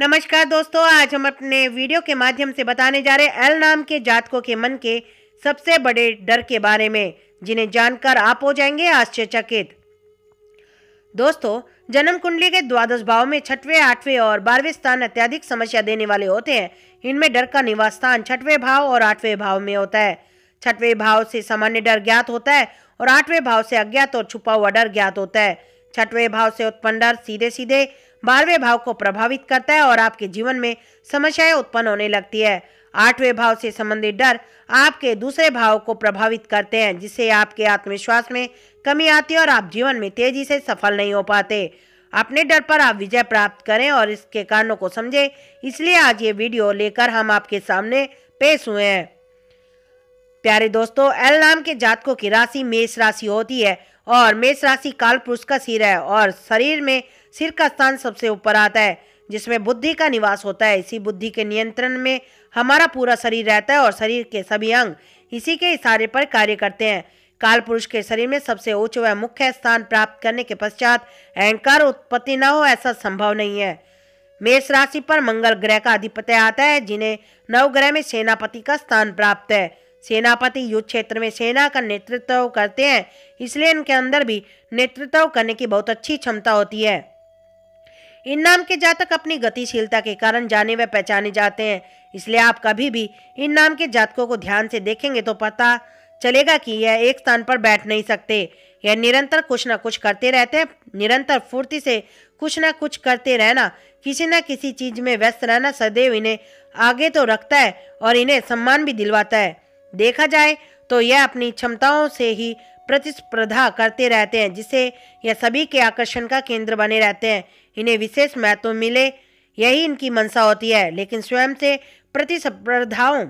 नमस्कार दोस्तों आज हम अपने वीडियो के माध्यम से बताने जा रहे एल नाम के जातकों के मन के सबसे बड़े डर के बारे में जिन्हें जानकर आप हो जाएंगे आश्चर्यचकित दोस्तों जन्म कुंडली के द्वादश भाव में छठवे आठवें और बारहवें स्थान अत्याधिक समस्या देने वाले होते हैं इनमें डर का निवास स्थान छठवें भाव और आठवें भाव में होता है छठवें भाव से सामान्य डर ज्ञात होता है और आठवें भाव से अज्ञात और छुपा हुआ डर ज्ञात होता है छठवें भाव से उत्पन्न डर सीधे सीधे बारहवें भाव को प्रभावित करता है और आपके जीवन में समस्याएं उत्पन्न होने लगती है आठवें भाव से संबंधित डर आपके दूसरे भाव को प्रभावित करते हैं जिससे आपके आत्मविश्वास में कमी आती है और आप जीवन में तेजी से सफल नहीं हो पाते अपने डर पर आप विजय प्राप्त करें और इसके कारणों को समझें इसलिए आज ये वीडियो लेकर हम आपके सामने पेश हुए हैं प्यारे दोस्तों एल नाम के जातकों की राशि मेष राशि होती है और मेष राशि काल पुरुष का सिर है और शरीर में सिर का स्थान सबसे ऊपर आता है जिसमें बुद्धि का निवास होता है इसी बुद्धि के नियंत्रण में हमारा पूरा शरीर रहता है और शरीर के सभी अंग इसी के इशारे पर कार्य करते हैं काल पुरुष के शरीर में सबसे उच्च व मुख्य स्थान प्राप्त करने के पश्चात अहंकार उत्पत्ति न हो ऐसा संभव नहीं है मेष राशि पर मंगल ग्रह का आधिपत्य आता है जिन्हें नवग्रह में सेनापति का स्थान प्राप्त है सेनापति युद्ध क्षेत्र में सेना का नेतृत्व करते हैं इसलिए इनके अंदर भी नेतृत्व करने की बहुत अच्छी क्षमता होती है इन नाम के जातक अपनी गतिशीलता के कारण जाने व पहचाने जाते हैं इसलिए आप कभी भी इन नाम के जातकों को ध्यान से देखेंगे तो पता चलेगा कि यह एक स्थान पर बैठ नहीं सकते यह निरंतर कुछ ना कुछ करते रहते हैं निरंतर फुर्ती से कुछ ना कुछ करते रहना किसी न किसी चीज में व्यस्त रहना सदैव इन्हें आगे तो रखता है और इन्हें सम्मान भी दिलवाता है देखा जाए तो यह अपनी क्षमताओं से ही प्रतिस्पर्धा करते रहते हैं जिससे यह सभी के आकर्षण का केंद्र बने रहते हैं इन्हें विशेष महत्व मिले यही इनकी मनसा होती है लेकिन स्वयं से प्रतिस्पर्धाओं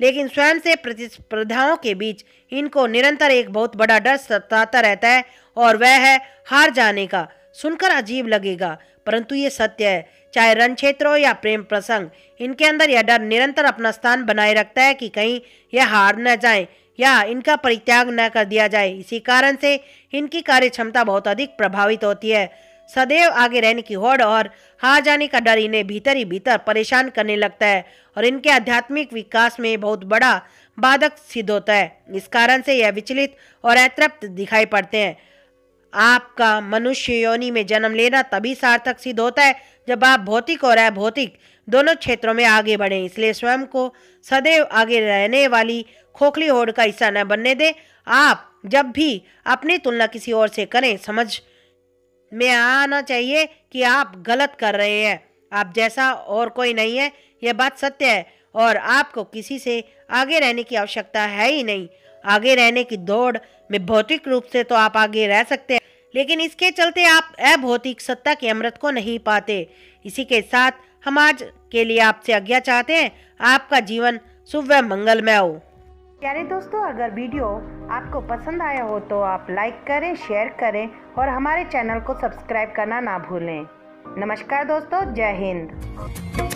लेकिन स्वयं से प्रतिस्पर्धाओं के बीच इनको निरंतर एक बहुत बड़ा डर सताता रहता है और वह है हार जाने का सुनकर अजीब लगेगा परंतु ये सत्य है चाहे रण क्षेत्र हो या प्रेम प्रसंग इनके अंदर यह डर निरंतर अपना स्थान बनाए रखता है कि कहीं यह हार न जाए या इनका परित्याग न कर दिया जाए इसी कारण से इनकी कार्य क्षमता बहुत अधिक प्रभावित होती है सदैव आगे रहने की होड़ और हार जाने का डर इन्हें भीतर ही भीतर परेशान करने लगता है और इनके आध्यात्मिक विकास में बहुत बड़ा बाधक सिद्ध होता है इस कारण से यह विचलित और अतृप्त दिखाई पड़ते हैं आपका मनुष्य योनि में जन्म लेना तभी सार्थक सिद्ध होता है जब आप भौतिक और अभौतिक दोनों क्षेत्रों में आगे बढ़ें इसलिए स्वयं को सदैव आगे रहने वाली खोखली होड़ का हिस्सा न बनने दें आप जब भी अपनी तुलना किसी और से करें समझ में आना चाहिए कि आप गलत कर रहे हैं आप जैसा और कोई नहीं है यह बात सत्य है और आपको किसी से आगे रहने की आवश्यकता है ही नहीं आगे रहने की दौड़ में भौतिक रूप से तो आप आगे रह सकते हैं लेकिन इसके चलते आप अभौतिक सत्ता के अमृत को नहीं पाते इसी के साथ हम आज के लिए आपसे आज्ञा चाहते हैं आपका जीवन शुभ व मंगलमय हो प्यारे दोस्तों अगर वीडियो आपको पसंद आया हो तो आप लाइक करें शेयर करें और हमारे चैनल को सब्सक्राइब करना ना भूलें नमस्कार दोस्तों जय हिंद